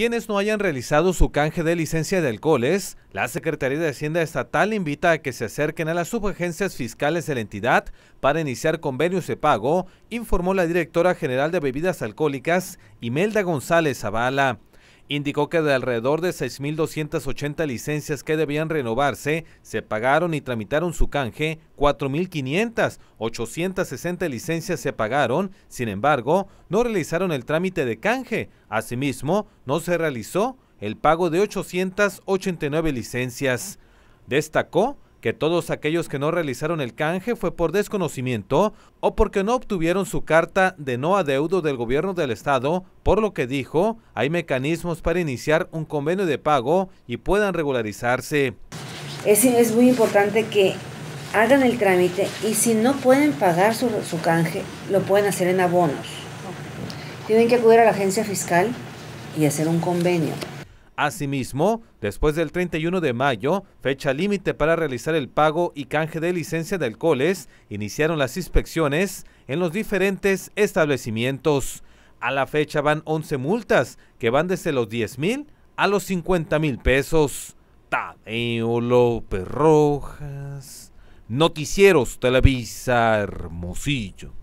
quienes no hayan realizado su canje de licencia de alcoholes, la Secretaría de Hacienda Estatal invita a que se acerquen a las subagencias fiscales de la entidad para iniciar convenios de pago, informó la directora general de Bebidas Alcohólicas, Imelda González Zavala. Indicó que de alrededor de 6.280 licencias que debían renovarse, se pagaron y tramitaron su canje 4.500, 860 licencias se pagaron, sin embargo, no realizaron el trámite de canje. Asimismo, no se realizó el pago de 889 licencias. Destacó que todos aquellos que no realizaron el canje fue por desconocimiento o porque no obtuvieron su carta de no adeudo del gobierno del estado, por lo que dijo, hay mecanismos para iniciar un convenio de pago y puedan regularizarse. Es, muy importante que hagan el trámite y si no pueden pagar su, su canje, lo pueden hacer en abonos. Tienen que acudir a la agencia fiscal y hacer un convenio. Asimismo, después del 31 de mayo, fecha límite para realizar el pago y canje de licencia de alcoholes, iniciaron las inspecciones en los diferentes establecimientos. A la fecha van 11 multas que van desde los 10 mil a los 50 mil pesos. Tadeo López Rojas, Noticieros Televisa Hermosillo.